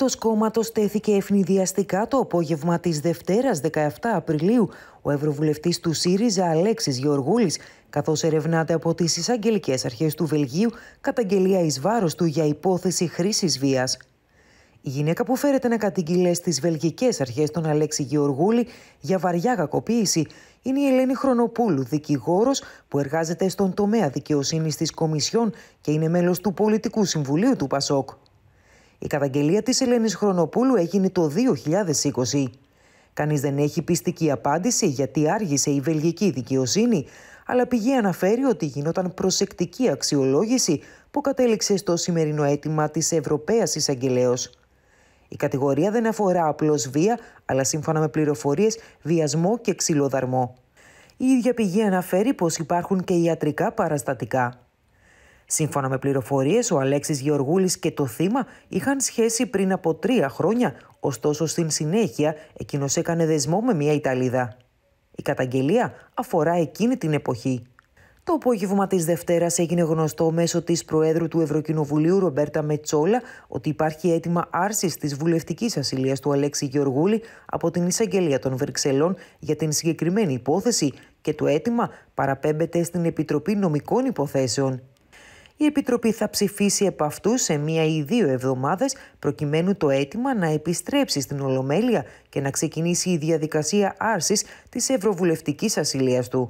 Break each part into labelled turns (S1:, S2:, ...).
S1: Εκτός κόμματος τέθηκε ευνηδιαστικά το απόγευμα της Δευτέρας, 17 Απριλίου ο Ευρωβουλευτής του ΣΥΡΙΖΑ Αλέξης Γεωργούλης, καθώς ερευνάται από τις εισαγγελικές αρχές του Βελγίου καταγγελία εις βάρος του για υπόθεση χρήσης βίας. Η γυναίκα που φέρεται να κατηγγείλε στι βελγικές αρχές τον Αλέξη Γεωργούλη για βαριά κακοποίηση είναι η Ελένη Χρονοπούλου, δικηγόρος που εργάζεται στον τομέα δικαιοσύνης της Κομισιόν και είναι μέλος του Πολιτικού Συμβουλίου του ΠΑΣΟΚ. Η καταγγελία της Ελένης Χρονοπούλου έγινε το 2020. Κανείς δεν έχει πιστική απάντηση γιατί άργησε η βελγική δικαιοσύνη, αλλά πηγή αναφέρει ότι γινόταν προσεκτική αξιολόγηση που κατέληξε στο σημερινό αίτημα της Ευρωπαίας Εισαγγελέως. Η κατηγορία δεν αφορά απλώς βία, αλλά σύμφωνα με πληροφορίες βιασμό και ξυλοδαρμό. Η ίδια πηγή αναφέρει πως υπάρχουν και ιατρικά παραστατικά. Σύμφωνα με πληροφορίες, ο Αλέξης Γεωργούλης και το θύμα είχαν σχέση πριν από τρία χρόνια, ωστόσο στην συνέχεια εκείνος έκανε δεσμό με μια Ιταλίδα. Η καταγγελία αφορά εκείνη την εποχή. Το απόγευμα της Δευτέρας έγινε γνωστό μέσω της Προέδρου του Ευρωκοινοβουλίου Ρομπέρτα Μετσόλα ότι υπάρχει αίτημα άρσης της βουλευτικής ασυλίας του Αλέξη Γεωργούλη από την εισαγγελία των Βρυξελών για την συγκεκριμένη υπόθεση και το αίτημα παραπέμπεται στην Επιτροπή Νομικών Υποθέσεων η Επιτροπή θα ψηφίσει επ' αυτού σε μία ή δύο εβδομάδες, προκειμένου το αίτημα να επιστρέψει στην Ολομέλεια και να ξεκινήσει η διαδικασία άρσης της ευρωβουλευτικής ασυλίας του.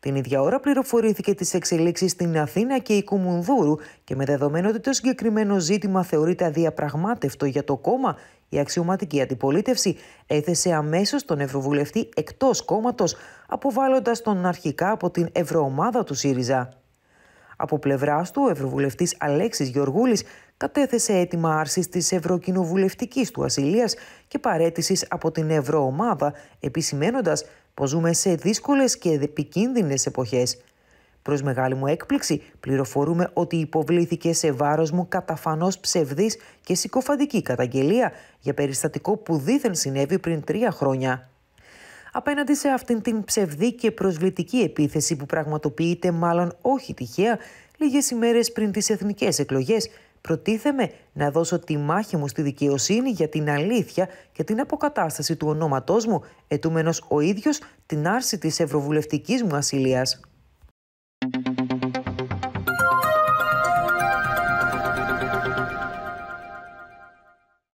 S1: Την ίδια ώρα πληροφορήθηκε τις εξελίξεις στην Αθήνα και η Κουμουνδούρου και με δεδομένο ότι το συγκεκριμένο ζήτημα θεωρείται αδιαπραγμάτευτο για το κόμμα, η αξιωματική αντιπολίτευση έθεσε αμέσως τον Ευρωβουλευτή εκτός κόμματος, αποβάλλοντας τον αρχικά από την Ευρωομάδα του ΣΥΡΙΖΑ. Από πλευράς του, ο Ευρωβουλευτής Αλέξης Γεωργούλης κατέθεσε αίτημα άρσης της ευρωκοινοβουλευτικής του ασυλίας και παρέτησης από την Ευρωομάδα, επισημένοντας πως ζούμε σε δύσκολες και επικίνδυνες εποχές. Προς μεγάλη μου έκπληξη, πληροφορούμε ότι υποβλήθηκε σε βάρος μου καταφανώς ψευδής και συκοφαντική καταγγελία για περιστατικό που δίθεν συνέβη πριν τρία χρόνια απέναντι σε αυτήν την ψευδή και προσβλητική επίθεση που πραγματοποιείται μάλλον όχι τυχαία λίγες ημέρες πριν τις εθνικές εκλογές Προτίθεμαι να δώσω τη μάχη μου στη δικαιοσύνη για την αλήθεια και την αποκατάσταση του ονόματός μου, ετούμενος ο ίδιος την άρση της ευρωβουλευτικής μου ασυλίας.